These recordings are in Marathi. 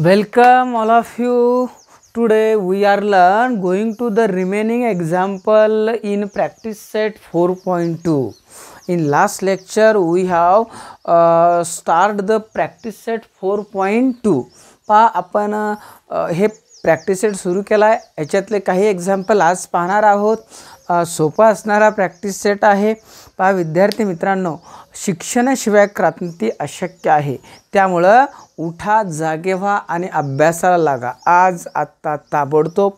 Welcome all of you today we are learn going to the remaining example in practice set four point two in last lecture we have start the practice set four point two पहा आपण हे प्रॅक्टिस सेट सुरू केला आहे याच्यातले काही एक्झाम्पल आज पाहणार आहोत सोपा असणारा प्रॅक्टिस सेट आहे पहा विद्यार्थी मित्रांनो शिक्षणाशिवाय क्रांती अशक्य आहे त्यामुळं उठा जागे व्हा आणि अभ्यासाला लागा आज आत्ता ताबडतोब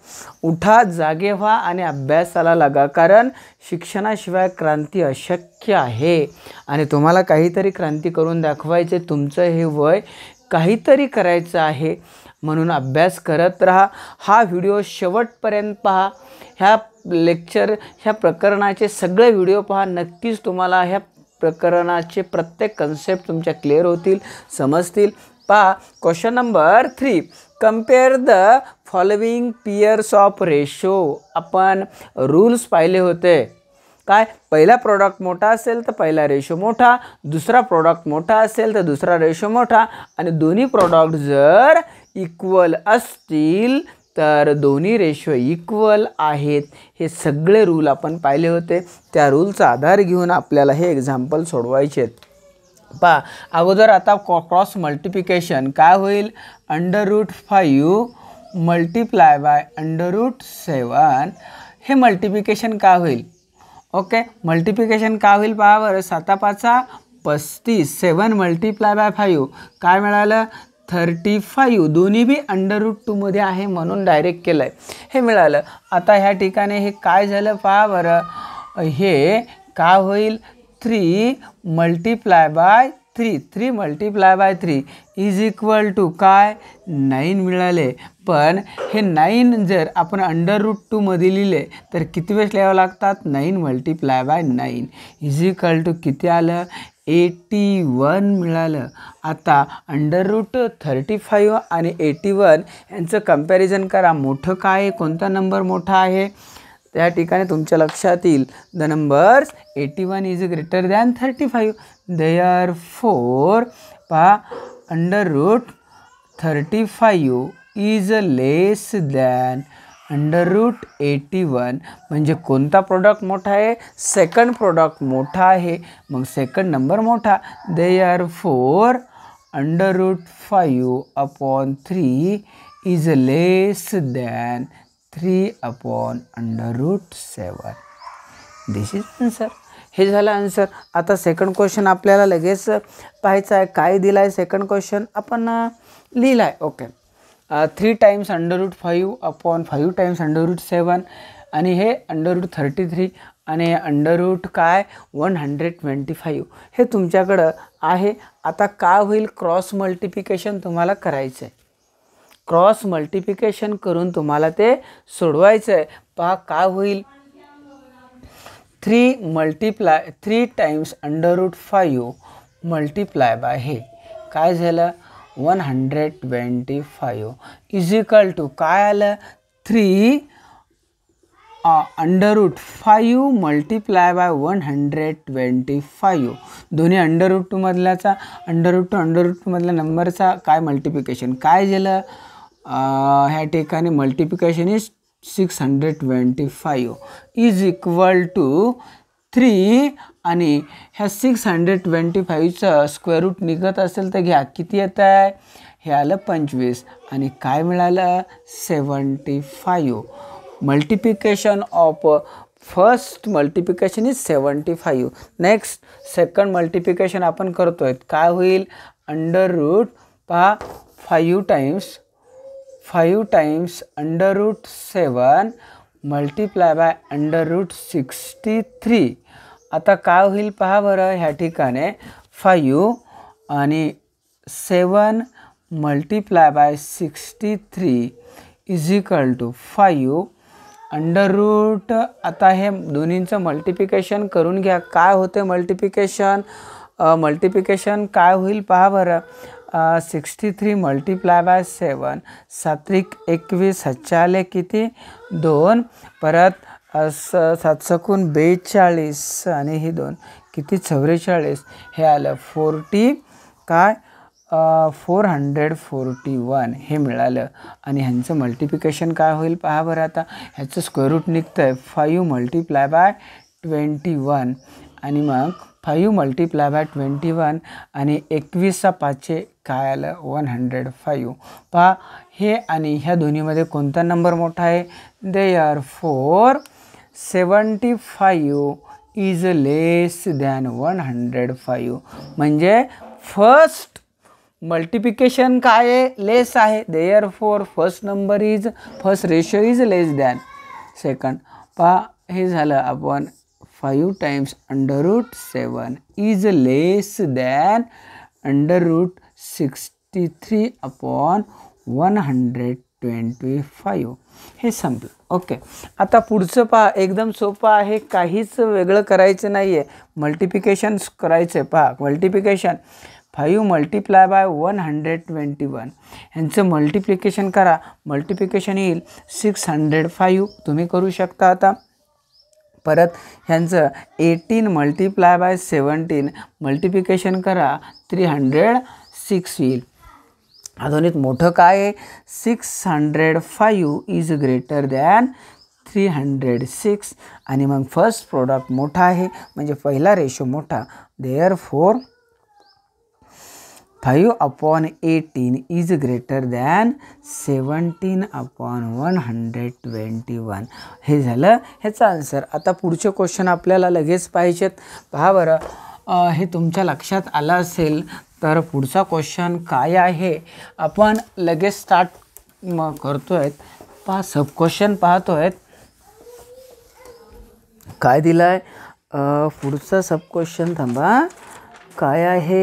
उठा जागे व्हा आणि अभ्यासाला लागा कारण शिक्षणाशिवाय क्रांती अशक्य आहे आणि तुम्हाला काहीतरी क्रांती करून दाखवायचे तुमचं हे वय काहीतरी करायचं आहे म्हणून अभ्यास करत राहा हा व्हिडिओ शेवटपर्यंत पहा ह्या लेक्चर ह्या प्रकरणाचे सगळे व्हिडिओ पहा नक्कीच तुम्हाला ह्या प्रकरणाचे प्रत्येक कन्सेप्ट तुमच्या क्लिअर होतील समजतील पहा question number three compare the following pairs of ratio आपण रूल्स पाहिले होते काय पहिला प्रॉडक्ट मोठा असेल तर पहिला रेशो मोठा दुसरा प्रॉडक्ट मोठा असेल तर दुसरा रेशो मोठा आणि दोन्ही प्रॉडक्ट जर इक्वल असतील तर दोन्ही रेशो इक्वल आहेत हे सगळे रूल आपण पाहिले होते त्या रूलचा आधार घेऊन आपल्याला हे एक्झाम्पल सोडवायचे आहेत पहा अगोदर आता क्रॉस मल्टिप्लिकेशन काय होईल under root five multiply by under root seven हे मल्टिप्लिकेशन का होईल ओके मल्टिप्लिकेशन का होईल पहा बरं सातापाचा पस्तीस सेवन मल्टिप्लाय बाय फाईव्ह काय मिळालं थर्टी फाईव्ह दोन्ही बी अंडर रूट टूमध्ये आहे म्हणून डायरेक्ट केलं आहे हे मिळालं आता ह्या ठिकाणी हे काय झालं पहा बरं हे का होईल three multiply by three three multiply by three is equal to काय नाईन मिळाले पण हे नाईन जर आपण अंडर रूट टूमध्ये लिहिले तर किती वेळेस लिहावं लागतात nine multiply by nine is equal to किती आलं एटी वन मिळालं आता अंडर रूट थर्टी फाईव्ह आणि एटी वन यांचं कम्पॅरिझन करा मोठं काय आहे कोणता नंबर मोठा आहे त्या ठिकाणी तुमच्या लक्षात येईल the numbers eighty one is greater than thirty five therefore पा under root thirty five is less than under root eighty one म्हणजे कोणता प्रोडक्ट मोठा आहे सेकंड प्रोडक्ट मोठा आहे मग सेकंड नंबर मोठा therefore under root five upon three is less than three upon under root seven this is answer हे झालं आन्सर आता सेकंड क्वेश्चन आपल्याला लगेच पाहायचं आहे काय दिला आहे सेकंड क्वेश्चन आपण लिहिला आहे okay three times times root five upon five times root seven आणि हे रूट थर्टी थ्री आणि रूट काय वन हंड्रेड ट्वेंटी फाईव्ह हे तुमच्याकडं आहे आता का होईल क्रॉस मल्टिफिकेशन तुम्हाला करायचं आहे क्रॉस मल्टिफिकेशन करून तुम्हाला ते सोडवायचं आहे पहा का होईल three multiply three times root five multiply by हे काय झालं one hundred twenty five is equal to काय आलं three under root five multiply by one hundred twenty five दोन्ही अंडररूट टूमधल्याचा रूट टू अंडररूट टूमधल्या नंबरचा काय मल्टिप्लिकेशन काय झालं uh, ह्या ठिकाणी multiplication is six hundred twenty five is equal to three आणि ह्या सिक्स हंड्रेड ट्वेंटी फाईव्हचं स्क्वेअर रूट निघत असेल तर घ्या किती येत आहे हे आलं पंचवीस आणि काय मिळालं seventy five multiplication of first multiplication is seventy five next second multiplication आपण करतो आहे काय होईल अंडर रूट पहा five times five times under root seven multiply by under root sixty three आता काय होईल पहा बरं ह्या ठिकाणे फायू आणि seven multiply by sixty three is equal to five under root आता हे दोन्हींचं मल्टिप्लिकेशन करून घ्या काय होते मल्टिप्लिकेशन मल्टिप्लिकेशन काय होईल पहा बरं sixty three multiply by seven सात्रिक एकवीस हच्चाले किती दोन परत सात सातसकून बेचाळीस आणि हे दोन किती चव्वेचाळीस हे आलं फोर्टी काय फोर हंड्रेड फोर्टी वन हे मिळालं आणि ह्यांचं मल्टिप्लिकेशन काय होईल पहा बरं आता ह्याचं स्क्वेअर रूट निघतं आहे five multiply by twenty one आणि मग five multiply by twenty one आणि एकवीसचा पाचशे काय आलं वन हंड्रेड फाईव्ह पहा हे आणि ह्या दोन्हीमध्ये कोणता नंबर मोठा आहे therefore seventy five is less than one hundred five म्हणजे फर्स्ट मल्टिप्लिकेशन काय आहे लेस आहे therefore first number is first ratio is less than second पा हे झालं आपण five times root seven is less than root sixty three upon one hundred twenty five हे संपलं ओके आता पुढचं पहा एकदम सोपं आहे काहीच वेगळं करायचं नाही आहे मल्टिप्लिकेशन्स करायचं आहे पहा multiplication five multiply by one hundred twenty one ह्यांचं मल्टिप्लिकेशन करा मल्टिप्लिकेशन येईल सिक्स हंड्रेड फाईव्ह तुम्ही करू शकता आता परत ह्यांचं eighteen multiply by seventeen multiplication करा थ्री हंड्रेड सिक्स येईल आधुनिक मोठं काय आहे six hundred five is greater than three hundred six आणि मग फर्स्ट प्रोडक्ट मोठा आहे म्हणजे पहिला रेशो मोठा therefore five upon eighteen is greater than seventeen upon one hundred twenty one हे झालं ह्याचा आन्सर आता पुढचे क्वेश्चन आपल्याला लगेच पाहिजेत पहा बरं हे तुमच्या लक्षात आलं असेल तर पुढचा क्वेश्चन काय आहे आपण लगेच स्टार्ट म करते हैं पहा सब क्वेश्चन पाहतो का काय सब क्वेश्चन थांबा काय आहे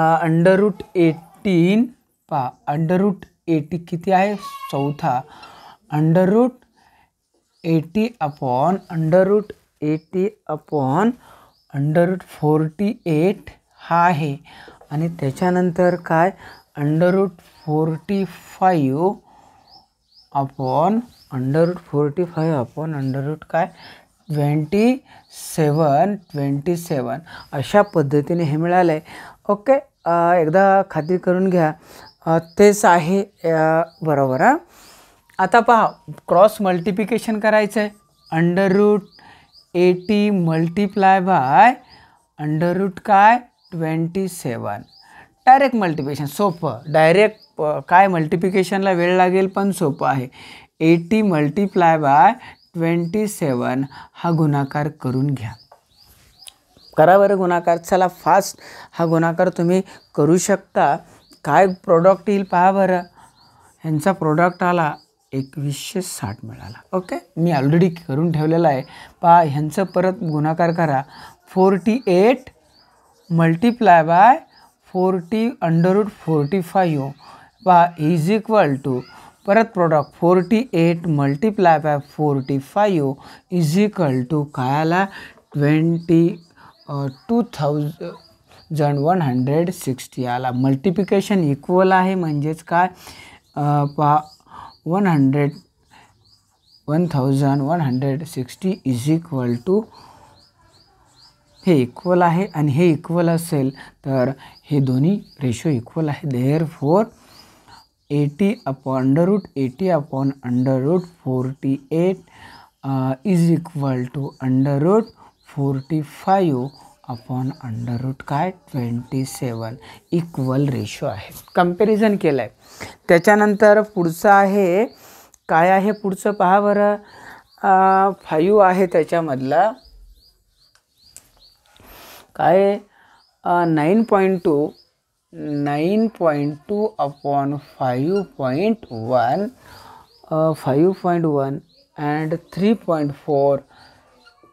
अंडररूट एटीन पहा अंडररूट एटी किती आहे चौथा under root eighty upon under root eighty upon under root forty eight हा है आणि त्याच्यानंतर काय under root forty five upon root forty five upon root काय ट्वेंटी सेवन ट्वेंटी सेवन अशा पद्धतीने हे मिळालं आहे ओके एकदा खात्री करून घ्या तेच आहे बरोबर हां आता पहा क्रॉस मल्टिप्लिकेशन करायचं आहे root eighty multiply by under root काय ट्वेंटी सेवन डायरेक्ट मल्टिप्लिकेशन सोपं डायरेक्ट काय मल्टिप्लिकेशनला वेळ लागेल पण सोपं आहे eighty multiply by twenty seven हा गुणाकार करून घ्या करा बरं गुणाकार चला फास्ट हा गुणाकार तुम्ही करू शकता काय प्रोडक्ट येईल पहा बरं ह्यांचा प्रोडक्ट आला एकवीसशे साठ मिळाला ओके मी ऑलरेडी करून ठेवलेला आहे पहा ह्यांचं परत गुणाकार करा forty eight multiply by forty under root forty five बा इज इक्वल टू परत product forty eight multiply by forty five is equal to काय आला twenty two thousand one hundred sixty आला मल्टिप्लिकेशन इक्वल आहे म्हणजेच काय पा one hundred one thousand one hundred sixty is equal to हे इक्वल आहे आणि हे इक्वल असेल तर हे दोन्ही रेशो इक्वल आहे therefore eighty upon under root eighty upon under root forty eight is equal to under root forty five upon under root काय ट्वेंटी सेवन इक्वल रेशो आहे कम्पॅरिझन केलं आहे त्याच्यानंतर पुढचं आहे काय आहे पुढचं पहा बरं फाईव्ह आहे त्याच्यामधलं काय nine point two nine point two upon five point one five point one and three point four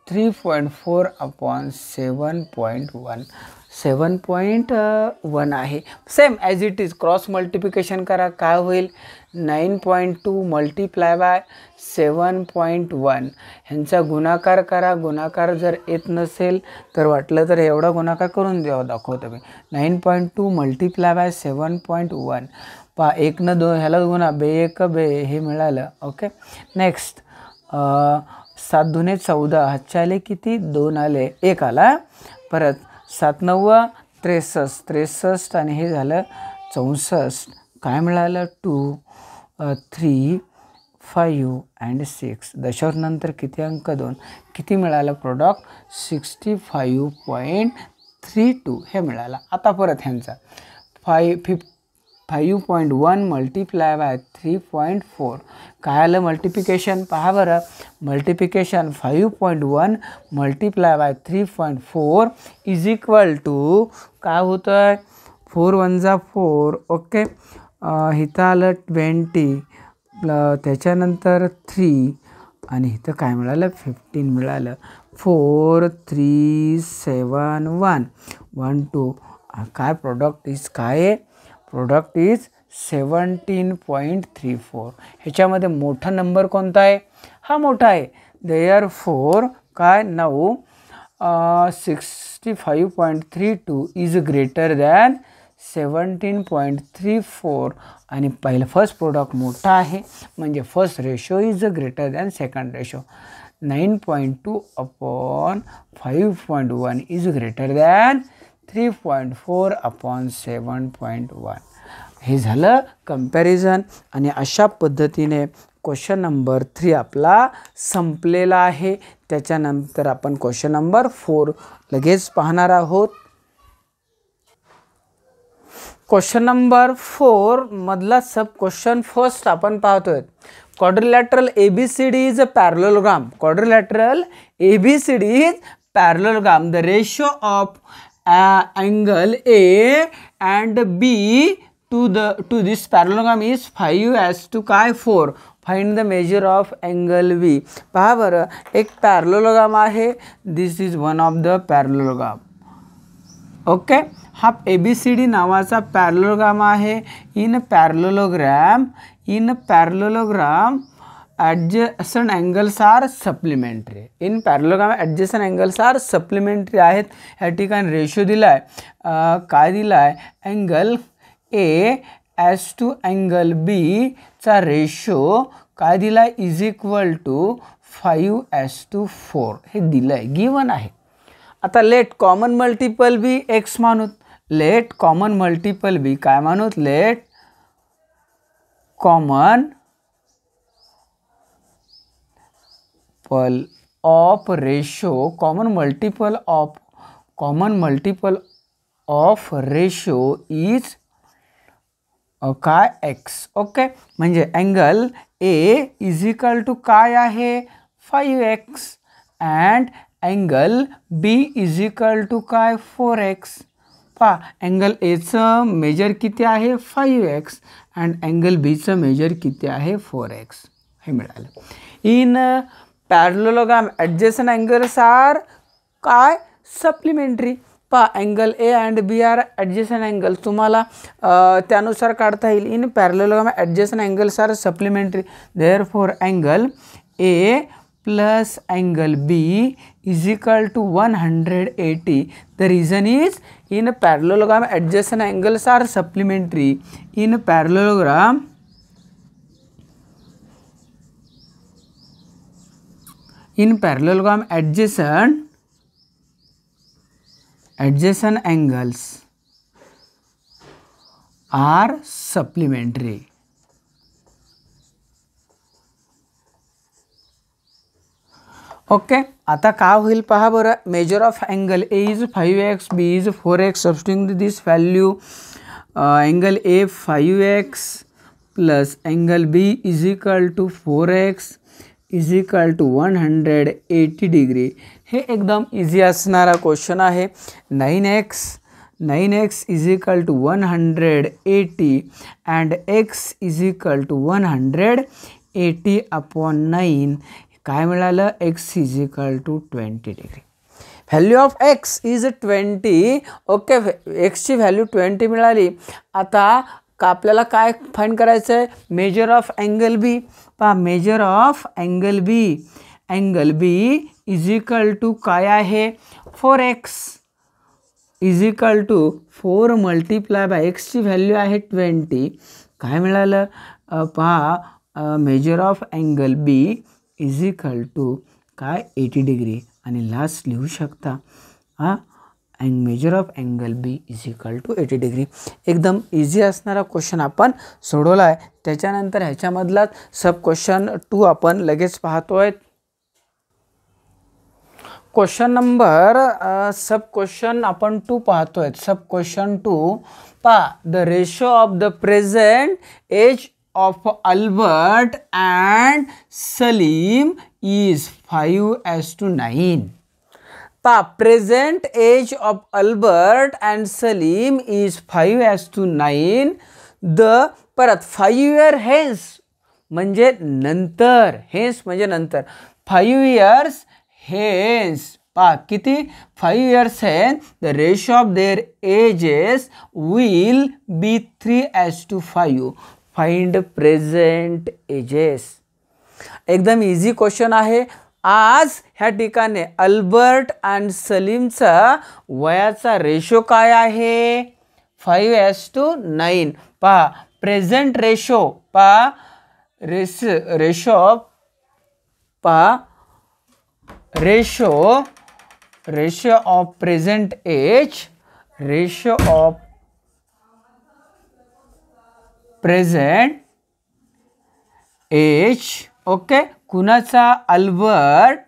three point four upon seven point one seven point one है same as it is cross multiplication करा का होईल nine point two multiply by seven point one ह्यांचा गुणाकार करा गुणाकार जर येत नसेल तर वाटलं तर एवढा गुणाकार करून द्यावा दाखवतो मी nine point two multiply by seven point one पा एक न दोन ह्याला गुणा बे एक बे हे मिळालं ओके नेक्स्ट सात दुने चौदा हातच्या आले किती दोन आले एक आला परत सात नव्व त्रेसष्ट त्रेसष्ट आणि हे झालं चौसष्ट काय मिळालं two three five and six दशावरनंतर किती अंक दोन किती मिळालं product sixty five point three two हे मिळालं आता परत ह्यांचा फाय फिफ five point one multiply by three point four काय आलं मल्टिप्लिकेशन पहा बरं multiplication five point one multiply by three point four is equal to काय होतं आहे फोर वन जा फोर ओके इथं आलं ट्वेंटी त्याच्यानंतर थ्री आणि इथं काय मिळालं फिफ्टीन मिळालं four three seven one one two काय प्रोडक्ट इज काय product is seventeen point three four ह्याच्यामध्ये मोठा नंबर कोणता आहे हा मोठा आहे दे आर फोर काय नऊ sixty five point three two is greater than seventeen point three four आणि पहिलं फर्स्ट प्रोडक्ट मोठा आहे म्हणजे first ratio is a greater than second ratio nine point two upon five point one is greater than three point four upon seven point one हे झालं कम्पॅरिझन आणि अशा पद्धतीने क्वेश्चन नंबर थ्री आपला संपलेला आहे त्याच्यानंतर आपण क्वेश्चन नंबर फोर लगेच पाहणार आहोत क्वेश्चन नंबर फोर मधला सब क्वेश्चन फर्स्ट आपण पाहतोय quadrilateral A B C D is a parallelogram quadrilateral A B C D is parallelogram the ratio of angle A and B to the to this parallelogram is five as to काय four find the measure of angle we पहा बरं एक पॅरलोलग्राम आहे this is one of the parallelogram okay हा ए बी सी डी नावाचा पॅरलोग्राम आहे in parallelogram in parallelogram adjacent angles are supplementary in parallelogram adjacent angles are supplementary आहेत या ठिकाणी रेशो दिला आहे काय दिला आहे angle A as to angle बीचा रेशो काय दिला आहे is equal to five as to four हे दिलं आहे गिवन आहे आता let common multiple be X मानूत लेट कॉमन मल्टिपल बी काय म्हणूत लेट कॉमन पल of ratio common multiple of common multiple of ratio is काय एक्स ओके म्हणजे angle A is equal to काय आहे five x and angle B is equal to काय फोर एक्स पहा अँगल एचं मेजर किती आहे फाईव्ह एक्स अँड अँगल बीचं मेजर किती आहे फोर एक्स हे मिळालं in parallelogram adjacent angles are काय सप्लिमेंटरी पहा angle A and B are adjacent angle तुम्हाला त्यानुसार काढता येईल in parallelogram adjacent angles are supplementary therefore angle A plus angle B is equal to 180. The reason is in a parallelogram adjacent angles are supplementary. In a parallelogram in parallelogram adjacent adjacent angles are supplementary. Okay आता का हो पहा measure of angle A is five X B is four X substituting this value angle A five X plus angle B is equal to four x is equal to one hundred eighty degree हे एकदम इजी आना क्वेश्चन है nine X nine X is equal to one hundred eighty and X is equal to one hundred eighty upon nine काय मिळालं x is equal to twenty degree value of x is twenty okay एक्सची व्हॅल्यू ट्वेंटी मिळाली आता का आपल्याला काय फाईन करायचं आहे मेजर ऑफ अँगल बी पहा measure of angle B angle B is equal to काय आहे four x is equal to four multiply by एक्सची व्हॅल्यू आहे ट्वेंटी काय मिळालं पहा measure of angle B is equal to काय एटी डिग्री आणि लास्ट लिहू शकता हा अँग measure of angle B is equal to eighty degree एकदम इझी असणारा क्वेश्चन आपण सोडवला आहे त्याच्यानंतर ह्याच्यामधलाच सब क्वेश्चन टू आपण लगेच पाहतो आहे क्वेश्चन नंबर सब क्वेश्चन आपण टू पाहतो सब क्वेश्चन टू पा the ratio of the present age of Albert and Salim is 5 as to 9. The present age of Albert and Salim is 5 as to 9. The परत फाईव्ह इयर hence म्हणजे नंतर हेन्स म्हणजे नंतर फाईव्ह इयर्स हेन्स पा किती five years hence the ratio of their ages will be three as to five find present ages एकदम इझी क्वेश्चन आहे आज ह्या ठिकाणी अल्बर्ट अँड सलीमचा वयाचा रेशो काय आहे फाईव्ह एस टू नाईन पहा प्रेझेंट रेशो पा रेस रेशो पहा ratio ratio of present age ratio of present age okay कुणाचा अल्बर्ट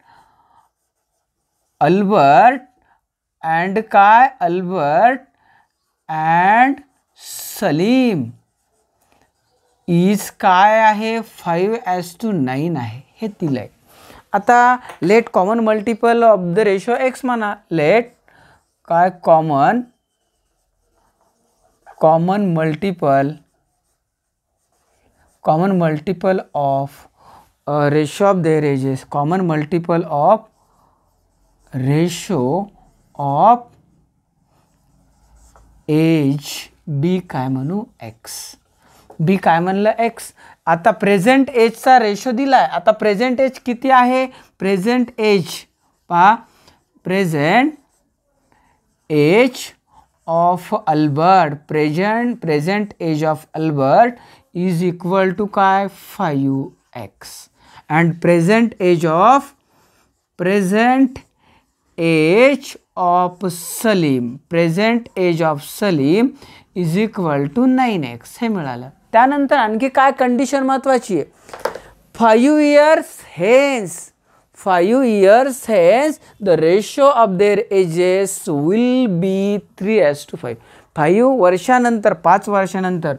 अल्बर्ट अँड काय अल्बर्ट अँड सलीम इज काय आहे फाईव्ह ॲज टू नाईन आहे हे तिला आहे आता let common multiple of the ratio X म्हणा लेट काय common common multiple common multiple of ratio of their ages common multiple of ratio of age be काय म्हणू एक्स बी काय म्हणलं एक्स आता प्रेझेंट एजचा रेशो दिला आहे आता प्रेझेंट एज किती आहे प्रेझेंट एज पा present age of Albert present present age of Albert is equal to काय five x and present age of present age of Salim present age of Salim is equal to nine x हे मिळालं त्यानंतर आणखी काय कंडिशन महत्त्वाची आहे five years hence five years hence the ratio of their ages will be three is to five five वर्षानंतर पाच वर्षानंतर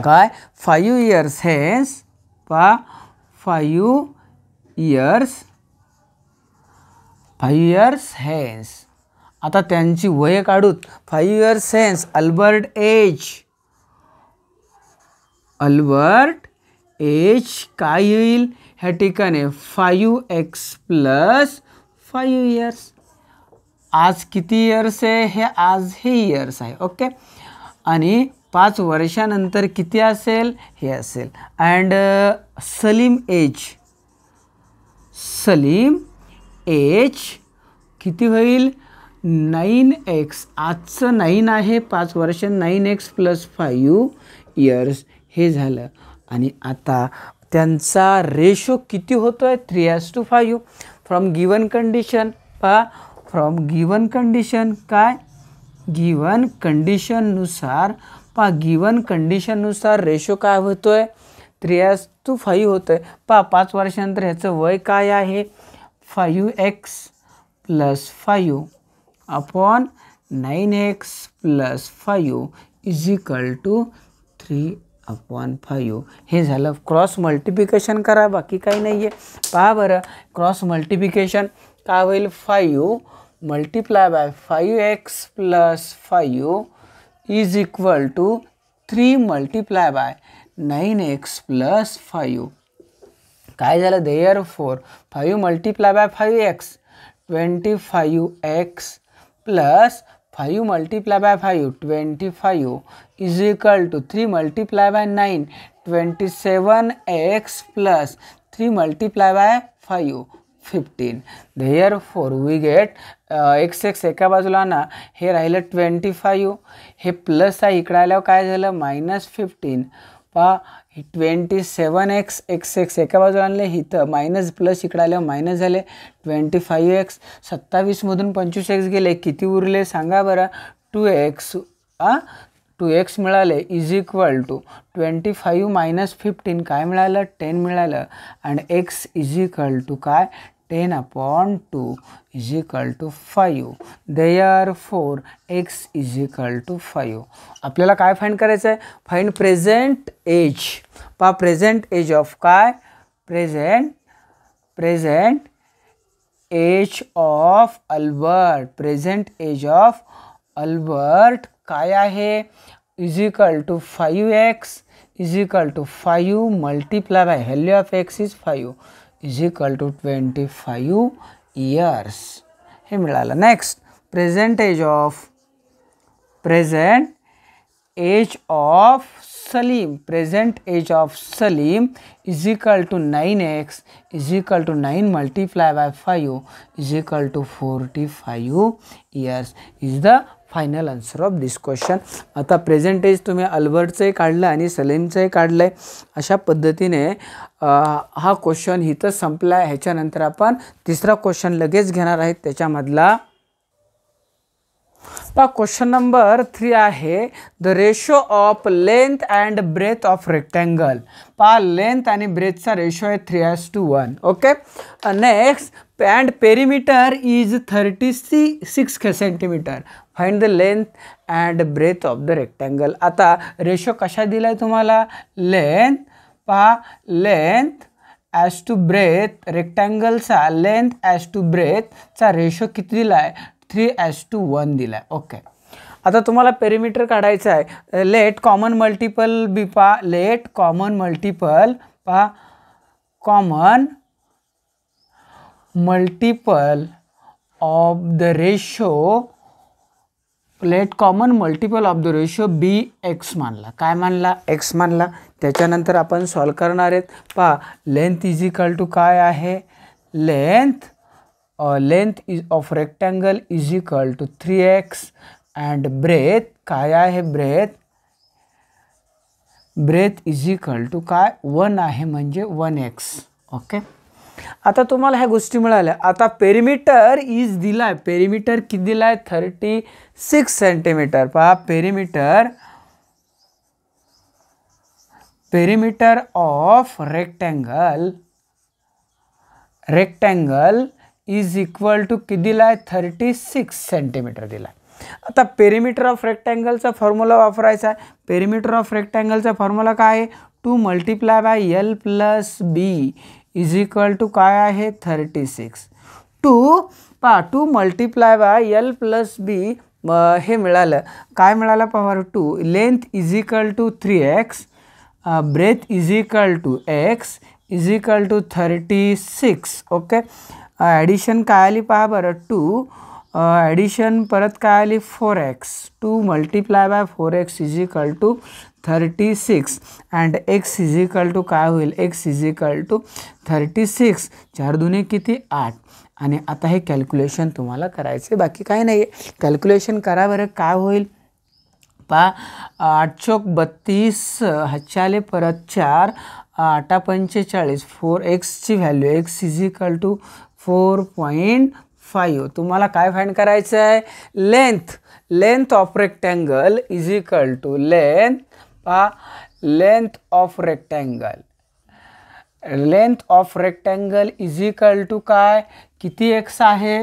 काय फायू इयर्स हेन्स पा five years five years hence आता त्यांची वय काढूत five years hence Albert age Albert age काय येईल ह्या ठिकाणी five x plus five years आज किती इयर्स आहे हे आज हे इयर्स आहे ओके आणि पाच वर्षानंतर किती असेल हे असेल and Salim age Salim age किती होईल नाईन एक्स आजचं नाईन आहे पाच वर्ष nine x plus five years हे झालं आणि आता त्यांचा रेशो किती होतो आहे three is to five from given condition पा फ्रॉम गिवन कंडिशन काय गिवन कंडिशननुसार पहा गिवन कंडिशननुसार रेशो काय होतो आहे थ्री एस टू फाईव्ह होतं आहे पहा पाच वर्षानंतर ह्याचं वय काय आहे five x plus five upon nine x plus five is equal to three upon five हे झालं क्रॉस मल्टिप्लिकेशन करा बाकी काही नाही आहे पहा बरं क्रॉस मल्टिप्लिकेशन काय होईल five multiply by five x plus five is equal to three multiply by nine x plus five काय झालं therefore five multiply by five x twenty five x plus five multiply by five twenty five is equal to three multiply by nine twenty seven x plus three multiply by five fifteen therefore we get x x एका बाजूला आणा हे राहिलं ट्वेंटी फाईव्ह हे प्लस आहे इकडं आल्यावर काय झालं मायनस फिफ्टीन पहा twenty seven x x x एका बाजूला आणले इथं मायनस प्लस इकडं आल्यावर मायनस झाले ट्वेंटी फाईव्ह एक्स सत्तावीसमधून पंचवीस एक्स गेले किती उरले सांगा बरं टू एक्स आ टू एक्स मिळाले is equal to twenty five minus fifteen काय मिळालं टेन मिळालं आणि एक्स इज इक्वल टू काय 10 upon 2 two five therefore x is equal to five आपल्याला काय फाईंड करायचं आहे फाईंड प्रेझेंट एज पा प्रेझेंट एज ऑफ काय present present age of Albert present age of Albert काय आहे is equal to five x is equal to five multiply by value of x is five is equal to 25 years he milala next present age of present age of salim present age of salim is equal to 9x is equal to 9 multiplied by 5 is equal to 45 years is the final answer of this question आता प्रेझेंटेज तुम्ही अल्बर्टचंही काढलं आणि सलीमचंही काढलं आहे अशा पद्धतीने हा क्वेश्चन इथं संपला आहे ह्याच्यानंतर आपण तिसरा क्वेश्चन लगेच घेणार आहेत त्याच्यामधला पा क्वेश्चन नंबर थ्री आहे the ratio of length and breadth of rectangle पा लेंथ आणि ब्रेथचा रेशो आहे three is to one okay next is thirty सी 36 centimetre find the length and breadth of the rectangle आता रेशो कशा दिला आहे तुम्हाला लेंथ पहा लेंथ ॲज टू ब्रेथ रेक्टँगलचा लेंथ ॲज टू ब्रेथचा रेशो किती दिला आहे थ्री ॲज टू वन दिला आहे ओके आता तुम्हाला पेरिमीटर काढायचं आहे लेट कॉमन मल्टिपल बी पा लेट कॉमन मल्टिपल पा common multiple of the ratio let common multiple of the ratio be x मानला काय मानला एक्स मानला त्याच्यानंतर आपण सॉल्व करणार आहेत पहा लेंथ इज इक्वल टू काय आहे length length is of rectangle is equal to three x and breadth काय आहे breadth breadth is equal to काय वन आहे म्हणजे वन एक्स ओके आता तुम्हाला ह्या गोष्टी मिळाल्या आता पेरिमीटर इज दिला आहे पेरिमीटर किती दिला आहे थर्टी सिक्स सेंटीमीटर पहा perimeter perimeter of rectangle rectangle is equal to किती दिला आहे थर्टी सिक्स सेंटीमीटर दिला आता पेरिमीटर ऑफ रेक्टँगलचा फॉर्म्युला वापरायचा आहे पेरिमीटर ऑफ रेक्टँगलचा फॉर्म्युला काय आहे two multiply by L plus B is equal to काय आहे थर्टी सिक्स टू पा two multiply by L plus B हे मिळालं काय मिळालं पवार two length is equal to three x breadth is equal to x is equal to thirty six okay addition काय आली पहा बरं टू ॲडिशन परत काय आली four x two multiply by four x is equal to thirty six and x is equal to काय होईल x is to thirty six चार दुने किती आठ आणि आता हे कॅल्क्युलेशन तुम्हाला करायचे बाकी काय नाही आहे कॅल्क्युलेशन करा बरं काय होईल पा आठ चौक बत्तीस हच्चाले परत चार आठा पंचेचाळीस फोर एक्सची value x is equal to four point five तुम्हाला काय फाईंड करायचं आहे length length of rectangle is equal to length पहा length of rectangle length of rectangle is equal to काय किती एक्स आहे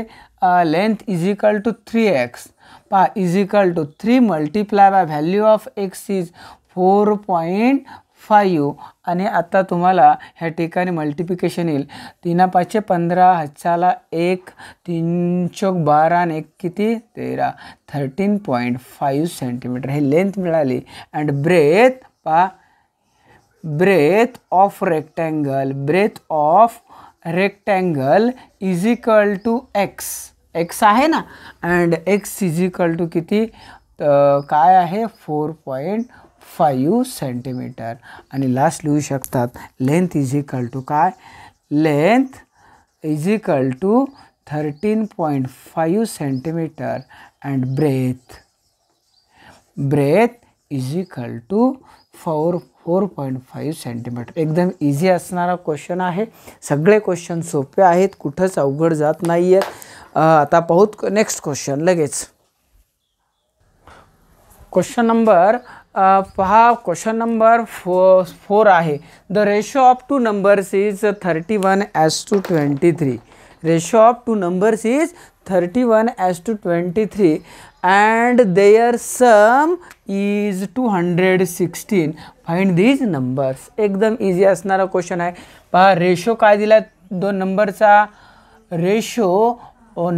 length is equal to three x पहा is equal to three multiply by value of x is four point five आणि आता तुम्हाला ह्या ठिकाणी मल्टिप्लिकेशन येईल तीना पाचशे पंधरा हच्चाला एक तीन चौक बारा आणि एक किती तेरा थर्टीन पॉईंट फाईव्ह सेंटीमीटर हे लेंथ मिळाली अँड ब्रेथ पा breadth of rectangle breadth of rectangle is equal to x x आहे ना and x is equal to किती काय आहे फोर पॉईंट फाईव्ह सेंटीमीटर आणि लास्ट लिहू शकतात लेंथ इज इक्वल टू काय length is equal to thirteen point five centimetre and breadth breadth is equal to four four point five centimetre एकदम इझी असणारा क्वेश्चन आहे सगळे क्वेश्चन सोपे आहेत कुठंच अवघड जात नाही आहेत आता पाहूत नेक्स्ट क्वेश्चन लगेच क्वेश्चन नंबर पहा क्वेश्चन नंबर फो फोर आहे the ratio of two numbers is thirty one is to twenty three ratio of two numbers is thirty one is to twenty three and their sum is two hundred sixteen find these numbers एकदम इझी असणारा क्वेश्चन आहे पहा रेशो काय दिला दोन नंबरचा रेशो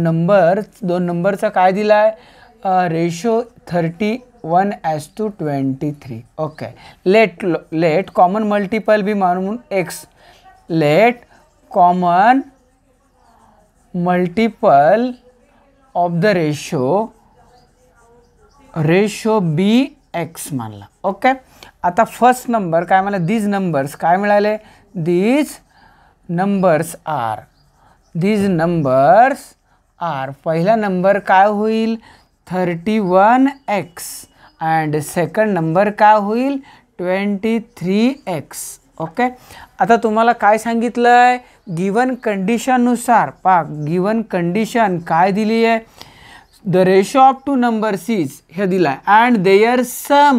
नंबर दोन नंबरचा काय दिला आहे ratio thirty one is to twenty three okay let let common multiple be मानून x let common multiple of the ratio ratio be x मानला ओके आता फर्स्ट नंबर काय म्हणाला दीज नंबर्स काय मिळाले these numbers are these numbers are पहिला नंबर काय होईल thirty one x and second number काय होईल ट्वेंटी थ्री एक्स ओके आता तुम्हाला काय सांगितलं आहे गिवन कंडिशननुसार पा गिवन कंडिशन काय दिली आहे the ratio of two number सीज हे दिलं आहे अँड देयर सम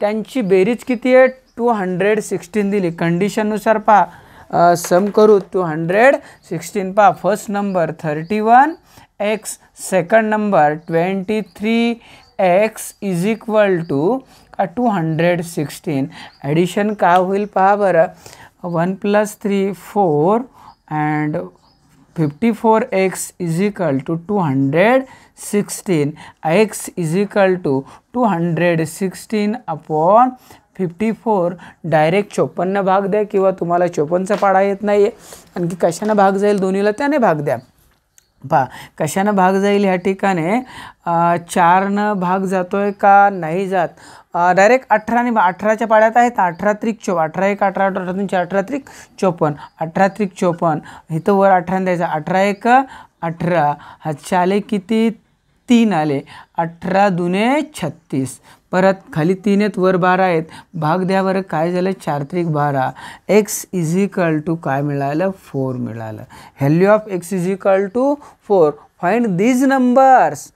त्यांची बेरीज किती आहे टू हंड्रेड सिक्स्टीन दिली कंडिशननुसार पहा सम करू टू हंड्रेड सिक्स्टीन पा first number thirty one x second number twenty three x is equal to का टू हंड्रेड सिक्स्टीन ॲडिशन का होईल पहा बरं one plus three four and fifty four x is equal to two hundred sixteen x is equal to two hundred sixteen upon fifty four direct चोपन्न भाग द्या किंवा तुम्हाला चोपन्नचा पाडा येत नाही आहे आणखी कशानं भाग जाईल दोन्हीला त्याने भाग द्या पहा कशानं भाग जाईल ह्या ठिकाणी चारनं भाग जातो आहे का नाही जात डायरेक्ट अठरा आणि अठराच्या पाड्यात आहेत अठरा त्रिक चो अठरा एक अठरा अठरा तुमचे अठरा त्रिक चोपन्न अठरा त्रिक चोपन्न इथं वर अठरा द्यायचं अठरा एक अठरा हा चाले किती तीन आले अठरा दुने छत्तीस परत खाली तीन आहेत वर बारा आहेत भाग द्यावर काय झालं चारत्रिक बारा एक्स इज इक्वल टू काय मिळालं फोर मिळालं value of x is equal to four find these numbers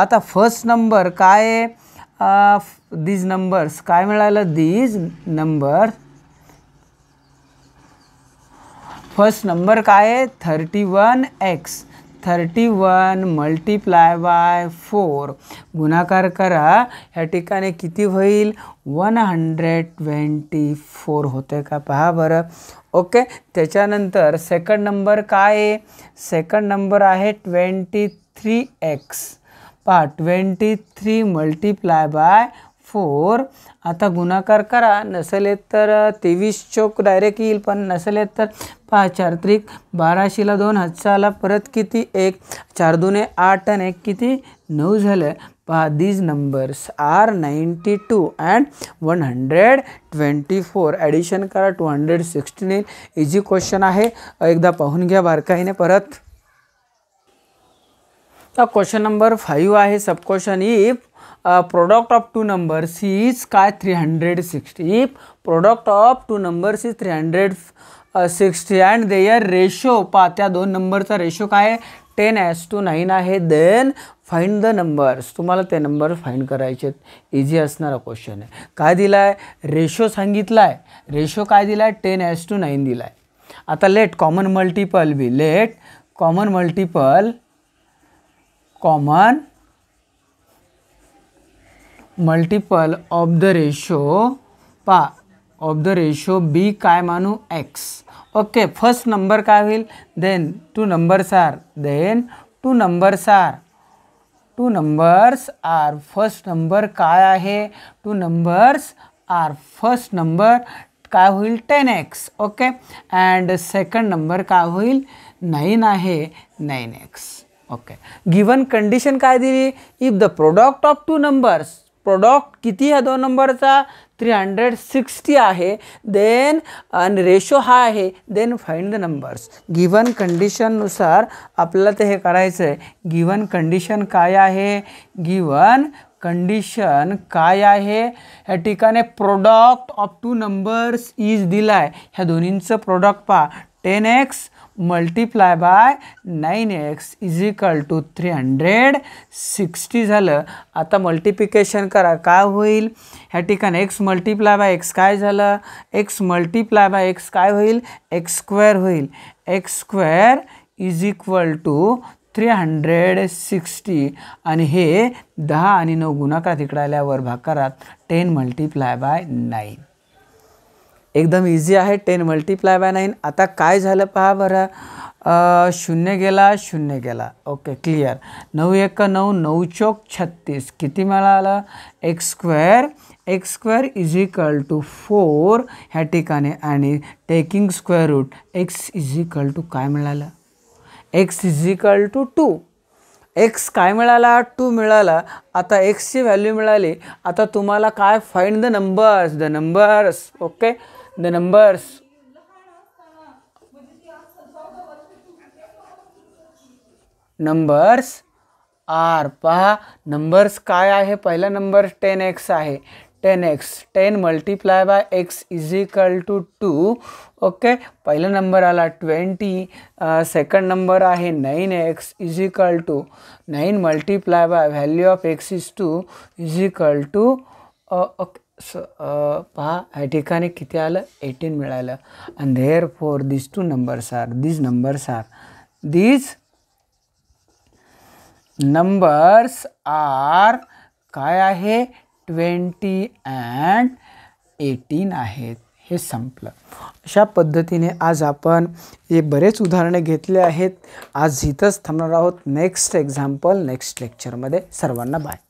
आता फर्स्ट नंबर काय आहे दीज नंबर्स काय मिळालं दीज नंबर फर्स्ट नंबर काय आहे thirty one x thirty one multiply by four गुणाकार करा ह्या ठिकाणी किती होईल वन हंड्रेड ट्वेंटी फोर होते का पहा बरं ओके त्याच्यानंतर सेकंड नंबर काय आहे सेकंड नंबर आहे ट्वेंटी थ्री एक्स पहा twenty three multiply by four आता गुणाकार करा नसेल तर तेवीस चौक डायरेक्ट येईल पण नसेल तर पहा चार त्रिक बाराशेला दोन हजार परत किती एक चार दुने आठ आणि एक किती नऊ झालं पहा these numbers are ninety two and one hundred twenty four addition करा two hundred sixteen it easy question आहे एकदा पाहून घ्या बारकाईने परत तर क्वेश्चन नंबर फाईव्ह आहे sub question if product of numbers is काय थ्री हंड्रेड सिक्स्टी काय product of two number is three hundred 360 and their ratio पा त्या दोन नंबरचा रेशो काय आहे टेन ॲस टू नाईन आहे देन फाईंड द नंबर्स तुम्हाला ते नंबर फाईंड करायचे आहेत इझी असणारा क्वेश्चन आहे काय दिला आहे रेशो सांगितला आहे रेशो काय दिला आहे टेन एस टू नाईन दिला आहे आता let common multiple be let common multiple common multiple of the ratio पा ऑफ द रेशो बी काय मानू एक्स ओके फर्स्ट नंबर काय होईल then two numbers are then two numbers are two numbers are first number काय आहे two numbers are first number काय होईल ten x okay and second number काय होईल नाईन आहे nine x okay given condition काय दिली if the product of two numbers product किती आहे दोन नंबरचा थ्री हंड्रेड सिक्स्टी आहे देन अन रेशो हा आहे then find the numbers given कंडिशननुसार आपल्याला ते हे करायचं आहे गिवन कंडिशन काय आहे गिवन कंडिशन काय आहे ह्या ठिकाणी product of two numbers is दिला आहे ह्या दोन्हींचं प्रोडक्ट पहा ten x multiply by nine x is equal to three hundred sixty झालं आता मल्टिप्लिकेशन करा काय होईल ह्या ठिकाणी एक्स मल्टिप्लाय बाय एक्स काय झालं एक्स मल्टिप्लाय बाय एक्स काय होईल एक्स स्क्वेअर होईल x square is equal to three hundred sixty आणि हे दहा आणि नऊ गुणाकार तिकडे आल्यावर भाग करा टेन मल्टिप्लाय बाय नाईन एकदम इझी आहे टेन मल्टिप्लाय बाय नाईन आता काय झालं पहा बरं शून्य गेला शून्य गेला ओके क्लिअर नऊ एक नऊ नऊ चौक छत्तीस किती मिळालं x square x square is equal to four ह्या ठिकाणी आणि taking square root x is equal to काय मिळालं x is equal to two x काय मिळाला टू मिळाला आता एक्सची व्हॅल्यू मिळाली आता तुम्हाला काय find the numbers the numbers okay the numbers numbers are पहा नंबर्स काय आहे पहिला नंबर टेन एक्स आहे ten x ten multiply by x is equal to two okay पहिला नंबर आला ट्वेंटी सेकंड नंबर आहे nine x is equal to nine multiply by value of x is two is equal to okay स पहा ह्या ठिकाणी किती आलं एटीन मिळालं and there four this to numbers are these numbers are these numbers are काय आहे ट्वेंटी अँड एटीन आहेत हे संपलं अशा पद्धतीने आज आपण हे बरेच उदाहरणे घेतले आहेत आज इथंच थांबणार आहोत नेक्स्ट एक्झाम्पल नेक्स्ट लेक्चरमध्ये सर्वांना बाय